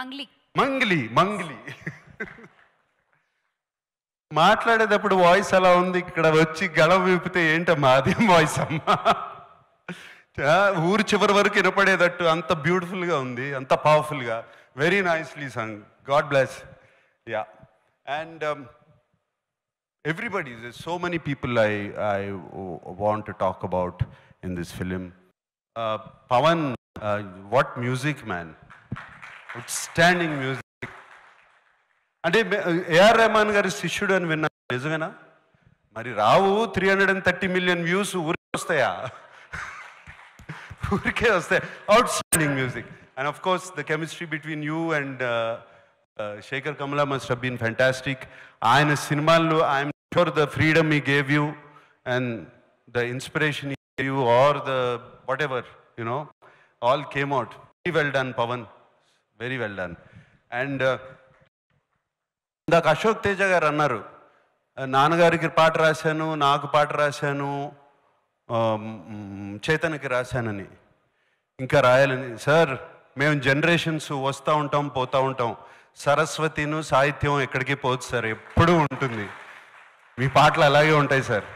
మంగ్లీ మంగ్లీ మంగ్లీ మాట్లాడేటప్పుడు వాయిస్ ఎలా ఉంది ఇక్కడ వచ్చి గళం విప్పితే ఏంటో అదేం వాయిస్ అమ్మా ఊరు చివరి వరకు వినపడేటట్టు అంత బ్యూటిఫుల్గా ఉంది అంత పవర్ఫుల్గా very nicely song God bless ya and everybody so many people I I want talk about in this film Pawan what music man outstanding music అంటే ఏఆర్ రెహమాన్ గారి శిష్యుడు అని విన్నా నిజమేనా మరి రావు three hundred and thirty million views ఊరికే వస్తాయా ఊరికే వస్తాయి outstanding music and of course the chemistry between you and Sekhar Kammula must హ్ బీన్ ఫ్యాంటాస్టిక్ ఆయన సినిమాల్లో I'm sure the freedom he gave you and the inspiration you are the whatever you know all came out well done Pawan very well done and uh, ఇందాక అశోక్ తేజ గారు అన్నారు uh, నాన్నగారికి పాట రాశాను నాకు పాట రాశాను um, mm, చేతనకి రాశానని ఇంకా రాయాలని సార్ మేము జనరేషన్స్ వస్తూ ఉంటాం పోతూ ఉంటాం సరస్వతిను సాహిత్యం ఎక్కడికి పోదు సార్ ఎప్పుడూ ఉంటుంది మీ పాటలు అలాగే ఉంటాయి సార్